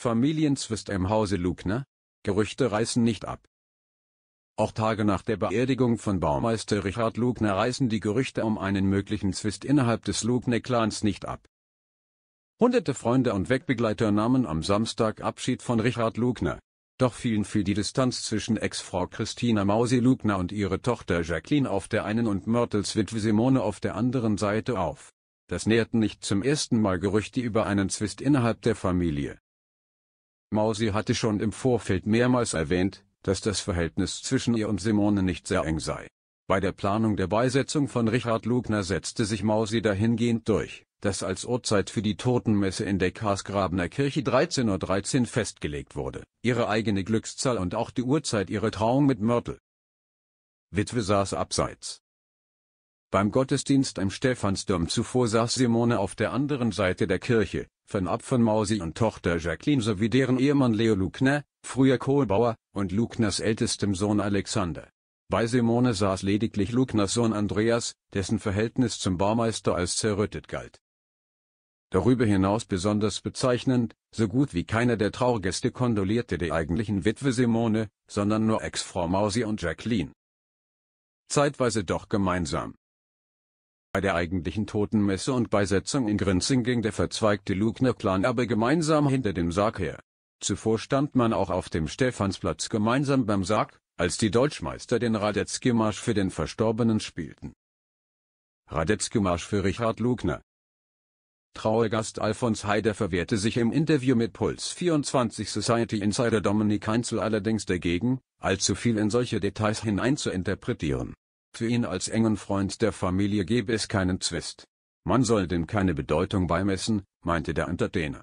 Familienzwist im Hause Lugner? Gerüchte reißen nicht ab. Auch Tage nach der Beerdigung von Baumeister Richard Lugner reißen die Gerüchte um einen möglichen Zwist innerhalb des Lugner-Clans nicht ab. Hunderte Freunde und Wegbegleiter nahmen am Samstag Abschied von Richard Lugner. Doch fielen für die Distanz zwischen Ex-Frau Christina Mausi-Lugner und ihre Tochter Jacqueline auf der einen und Mörtels Witwe Simone auf der anderen Seite auf. Das nährten nicht zum ersten Mal Gerüchte über einen Zwist innerhalb der Familie. Mausi hatte schon im Vorfeld mehrmals erwähnt, dass das Verhältnis zwischen ihr und Simone nicht sehr eng sei. Bei der Planung der Beisetzung von Richard Lugner setzte sich Mausi dahingehend durch, dass als Uhrzeit für die Totenmesse in der Karsgrabener Kirche 13.13 Uhr .13 festgelegt wurde, ihre eigene Glückszahl und auch die Uhrzeit ihrer Trauung mit Mörtel. Witwe saß abseits. Beim Gottesdienst im Stephansdom zuvor saß Simone auf der anderen Seite der Kirche, von Opfern Mausi und Tochter Jacqueline sowie deren Ehemann Leo Lugner, früher Kohlbauer, und Lugners ältestem Sohn Alexander. Bei Simone saß lediglich Lugners Sohn Andreas, dessen Verhältnis zum Baumeister als zerrüttet galt. Darüber hinaus besonders bezeichnend, so gut wie keiner der Traugäste kondolierte der eigentlichen Witwe Simone, sondern nur Ex-Frau Mausi und Jacqueline. Zeitweise doch gemeinsam. Bei der eigentlichen Totenmesse und Beisetzung in Grinzing ging der verzweigte Lugner-Clan aber gemeinsam hinter dem Sarg her. Zuvor stand man auch auf dem Stephansplatz gemeinsam beim Sarg, als die Deutschmeister den Radetzky-Marsch für den Verstorbenen spielten. Radetzky-Marsch für Richard Lugner Trauergast Alfons Heider verwehrte sich im Interview mit Puls 24 Society Insider Dominik Heinzel allerdings dagegen, allzu viel in solche Details hineinzuinterpretieren. Für ihn als engen Freund der Familie gebe es keinen Zwist. Man soll dem keine Bedeutung beimessen, meinte der Entertainer.